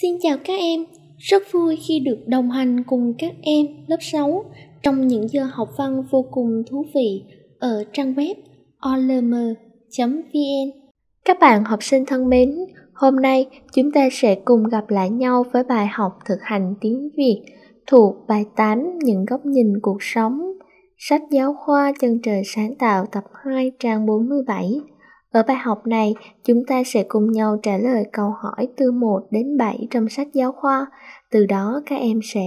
Xin chào các em, rất vui khi được đồng hành cùng các em lớp 6 trong những giờ học văn vô cùng thú vị ở trang web olm.vn. Các bạn học sinh thân mến, hôm nay chúng ta sẽ cùng gặp lại nhau với bài học thực hành tiếng Việt thuộc bài 8 Những góc nhìn cuộc sống, sách giáo khoa Chân trời sáng tạo tập 2 trang 47. Ở bài học này, chúng ta sẽ cùng nhau trả lời câu hỏi từ 1 đến 7 trong sách giáo khoa. Từ đó các em sẽ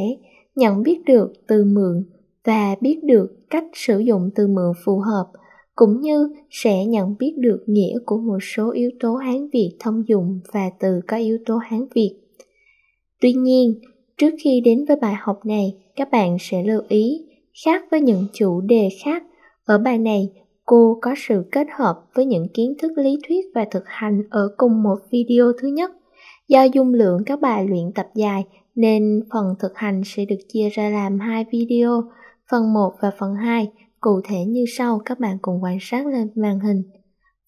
nhận biết được từ mượn và biết được cách sử dụng từ mượn phù hợp, cũng như sẽ nhận biết được nghĩa của một số yếu tố Hán Việt thông dụng và từ có yếu tố Hán Việt. Tuy nhiên, trước khi đến với bài học này, các bạn sẽ lưu ý, khác với những chủ đề khác, ở bài này cô có sự kết hợp với những kiến thức lý thuyết và thực hành ở cùng một video thứ nhất. Do dung lượng các bài luyện tập dài nên phần thực hành sẽ được chia ra làm hai video, phần 1 và phần 2, cụ thể như sau các bạn cùng quan sát lên màn hình.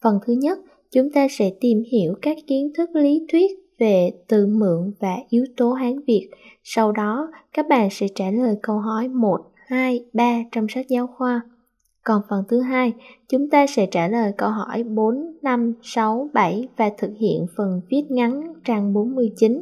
Phần thứ nhất, chúng ta sẽ tìm hiểu các kiến thức lý thuyết về từ mượn và yếu tố Hán Việt. Sau đó, các bạn sẽ trả lời câu hỏi 1, 2, 3 trong sách giáo khoa. Còn phần thứ hai, chúng ta sẽ trả lời câu hỏi 4, 5, 6, 7 và thực hiện phần viết ngắn trang 49.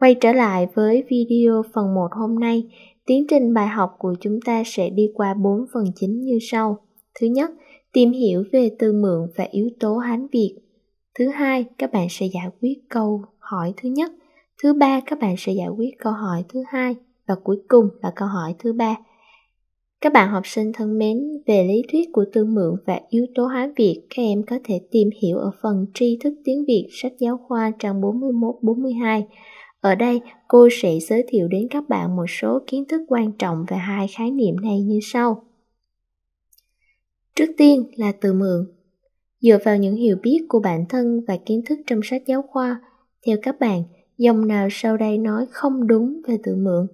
Quay trở lại với video phần 1 hôm nay, tiến trình bài học của chúng ta sẽ đi qua 4 phần chính như sau. Thứ nhất, tìm hiểu về từ mượn và yếu tố Hán Việt. Thứ hai, các bạn sẽ giải quyết câu hỏi thứ nhất. Thứ ba, các bạn sẽ giải quyết câu hỏi thứ hai. Và cuối cùng là câu hỏi thứ ba. Các bạn học sinh thân mến, về lý thuyết của tư mượn và yếu tố Hán Việt, các em có thể tìm hiểu ở phần tri thức tiếng Việt sách giáo khoa trang 41-42. Ở đây, cô sẽ giới thiệu đến các bạn một số kiến thức quan trọng về hai khái niệm này như sau. Trước tiên là từ mượn. Dựa vào những hiểu biết của bản thân và kiến thức trong sách giáo khoa, theo các bạn, dòng nào sau đây nói không đúng về từ mượn?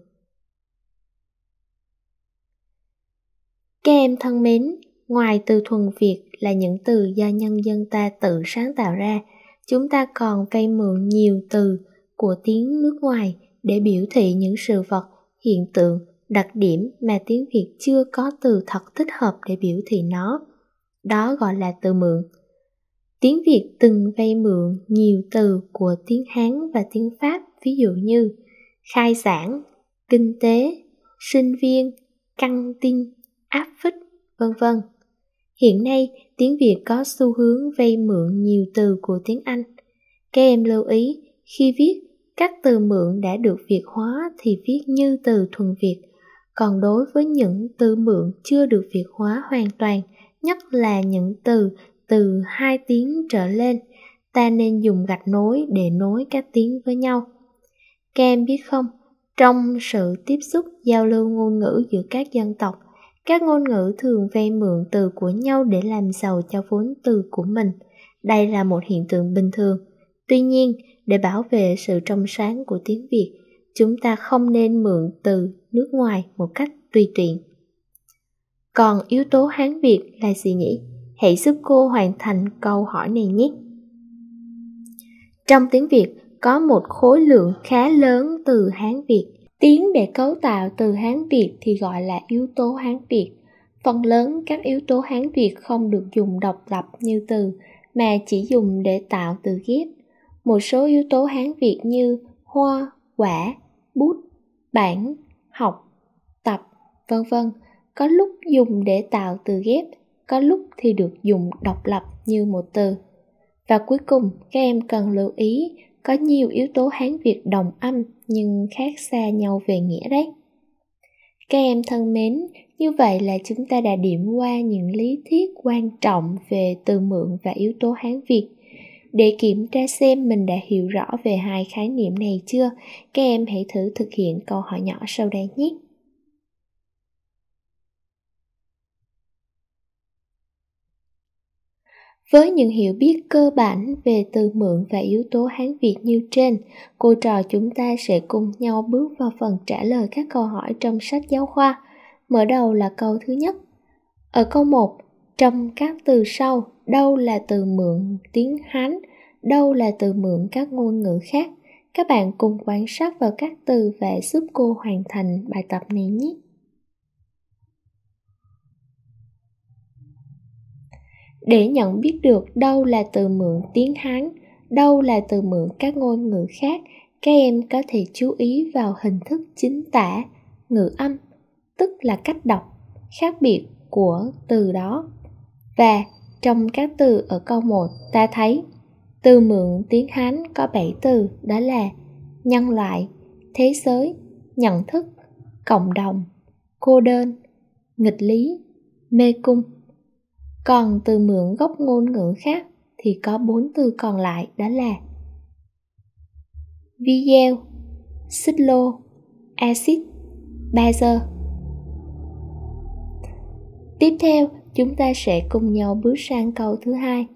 Các em thân mến, ngoài từ thuần Việt là những từ do nhân dân ta tự sáng tạo ra, chúng ta còn vay mượn nhiều từ của tiếng nước ngoài để biểu thị những sự vật, hiện tượng, đặc điểm mà tiếng Việt chưa có từ thật thích hợp để biểu thị nó. Đó gọi là từ mượn. Tiếng Việt từng vay mượn nhiều từ của tiếng Hán và tiếng Pháp, ví dụ như khai sản, kinh tế, sinh viên, căng tin, áp phích, vân vân. Hiện nay, tiếng Việt có xu hướng vay mượn nhiều từ của tiếng Anh. Các em lưu ý, khi viết, các từ mượn đã được việt hóa thì viết như từ thuần Việt, còn đối với những từ mượn chưa được việt hóa hoàn toàn, nhất là những từ từ hai tiếng trở lên, ta nên dùng gạch nối để nối các tiếng với nhau. Các em biết không, trong sự tiếp xúc giao lưu ngôn ngữ giữa các dân tộc, các ngôn ngữ thường vay mượn từ của nhau để làm giàu cho vốn từ của mình đây là một hiện tượng bình thường tuy nhiên để bảo vệ sự trong sáng của tiếng việt chúng ta không nên mượn từ nước ngoài một cách tùy tiện còn yếu tố hán việt là gì nhỉ hãy giúp cô hoàn thành câu hỏi này nhé trong tiếng việt có một khối lượng khá lớn từ hán việt Tiếng để cấu tạo từ Hán Việt thì gọi là yếu tố Hán Việt. Phần lớn các yếu tố Hán Việt không được dùng độc lập như từ, mà chỉ dùng để tạo từ ghép. Một số yếu tố Hán Việt như hoa, quả, bút, bản, học, tập, vân vân có lúc dùng để tạo từ ghép, có lúc thì được dùng độc lập như một từ. Và cuối cùng, các em cần lưu ý có nhiều yếu tố Hán Việt đồng âm nhưng khác xa nhau về nghĩa đấy. Các em thân mến, như vậy là chúng ta đã điểm qua những lý thuyết quan trọng về từ mượn và yếu tố Hán Việt. Để kiểm tra xem mình đã hiểu rõ về hai khái niệm này chưa, các em hãy thử thực hiện câu hỏi nhỏ sau đây nhé. Với những hiểu biết cơ bản về từ mượn và yếu tố Hán Việt như trên, cô trò chúng ta sẽ cùng nhau bước vào phần trả lời các câu hỏi trong sách giáo khoa. Mở đầu là câu thứ nhất. Ở câu 1, trong các từ sau, đâu là từ mượn tiếng Hán, đâu là từ mượn các ngôn ngữ khác? Các bạn cùng quan sát vào các từ và giúp cô hoàn thành bài tập này nhé. để nhận biết được đâu là từ mượn tiếng hán đâu là từ mượn các ngôn ngữ khác các em có thể chú ý vào hình thức chính tả ngữ âm tức là cách đọc khác biệt của từ đó và trong các từ ở câu 1 ta thấy từ mượn tiếng Hán có 7 từ đó là nhân loại, thế giới, nhận thức, cộng đồng, cô đơn, nghịch lý, mê cung còn từ mượn gốc ngôn ngữ khác thì có bốn từ còn lại đó là video xích lô acid bazơ tiếp theo chúng ta sẽ cùng nhau bước sang câu thứ hai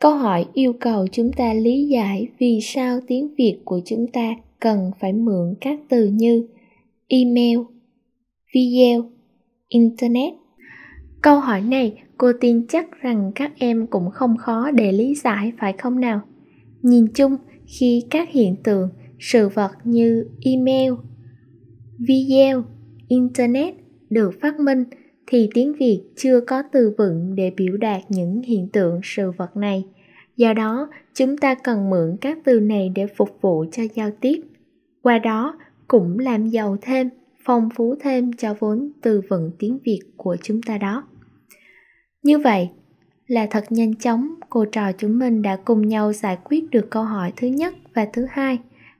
câu hỏi yêu cầu chúng ta lý giải vì sao tiếng việt của chúng ta cần phải mượn các từ như email video internet câu hỏi này cô tin chắc rằng các em cũng không khó để lý giải phải không nào nhìn chung khi các hiện tượng sự vật như email video internet được phát minh thì tiếng việt chưa có từ vựng để biểu đạt những hiện tượng sự vật này do đó chúng ta cần mượn các từ này để phục vụ cho giao tiếp qua đó cũng làm giàu thêm phong phú thêm cho vốn từ vựng tiếng việt của chúng ta đó như vậy, là thật nhanh chóng, cô trò chúng mình đã cùng nhau giải quyết được câu hỏi thứ nhất và thứ hai.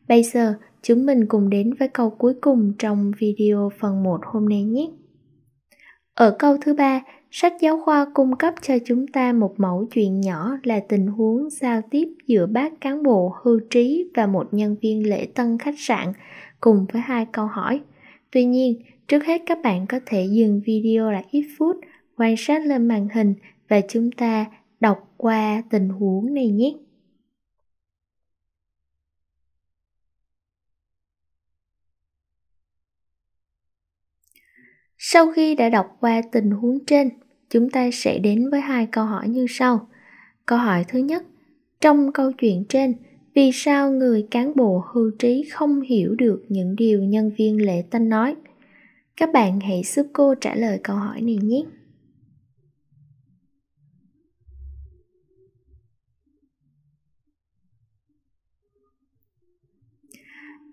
Bây giờ, chúng mình cùng đến với câu cuối cùng trong video phần 1 hôm nay nhé. Ở câu thứ ba, sách giáo khoa cung cấp cho chúng ta một mẫu chuyện nhỏ là tình huống giao tiếp giữa bác cán bộ hưu trí và một nhân viên lễ tân khách sạn cùng với hai câu hỏi. Tuy nhiên, trước hết các bạn có thể dừng video lại ít phút quan sát lên màn hình và chúng ta đọc qua tình huống này nhé. Sau khi đã đọc qua tình huống trên, chúng ta sẽ đến với hai câu hỏi như sau. Câu hỏi thứ nhất, trong câu chuyện trên, vì sao người cán bộ hưu trí không hiểu được những điều nhân viên lễ tân nói? Các bạn hãy giúp cô trả lời câu hỏi này nhé.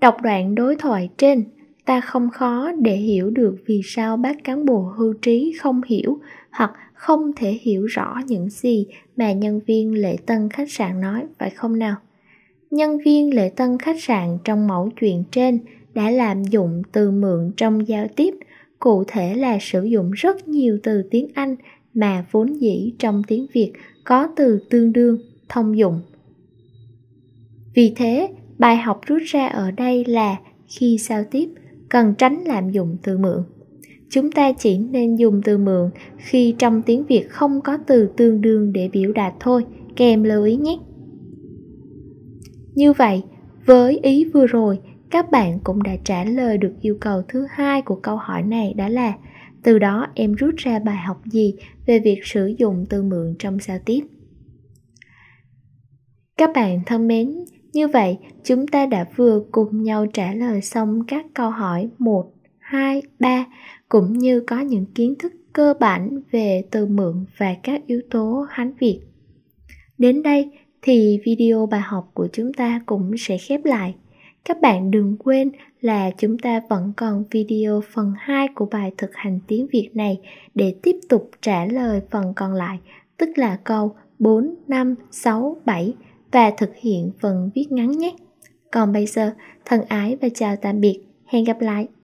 Đọc đoạn đối thoại trên, ta không khó để hiểu được vì sao bác cán bộ hưu trí không hiểu hoặc không thể hiểu rõ những gì mà nhân viên lễ tân khách sạn nói, phải không nào? Nhân viên lễ tân khách sạn trong mẫu chuyện trên đã làm dụng từ mượn trong giao tiếp, cụ thể là sử dụng rất nhiều từ tiếng Anh mà vốn dĩ trong tiếng Việt có từ tương đương, thông dụng. Vì thế, bài học rút ra ở đây là khi giao tiếp cần tránh lạm dụng từ mượn chúng ta chỉ nên dùng từ mượn khi trong tiếng việt không có từ tương đương để biểu đạt thôi kèm lưu ý nhé như vậy với ý vừa rồi các bạn cũng đã trả lời được yêu cầu thứ hai của câu hỏi này đó là từ đó em rút ra bài học gì về việc sử dụng từ mượn trong giao tiếp các bạn thân mến như vậy, chúng ta đã vừa cùng nhau trả lời xong các câu hỏi 1, 2, 3 cũng như có những kiến thức cơ bản về từ mượn và các yếu tố Hán Việt. Đến đây thì video bài học của chúng ta cũng sẽ khép lại. Các bạn đừng quên là chúng ta vẫn còn video phần 2 của bài thực hành tiếng Việt này để tiếp tục trả lời phần còn lại, tức là câu 4, 5, 6, 7 và thực hiện phần viết ngắn nhé. Còn bây giờ, thân ái và chào tạm biệt. Hẹn gặp lại.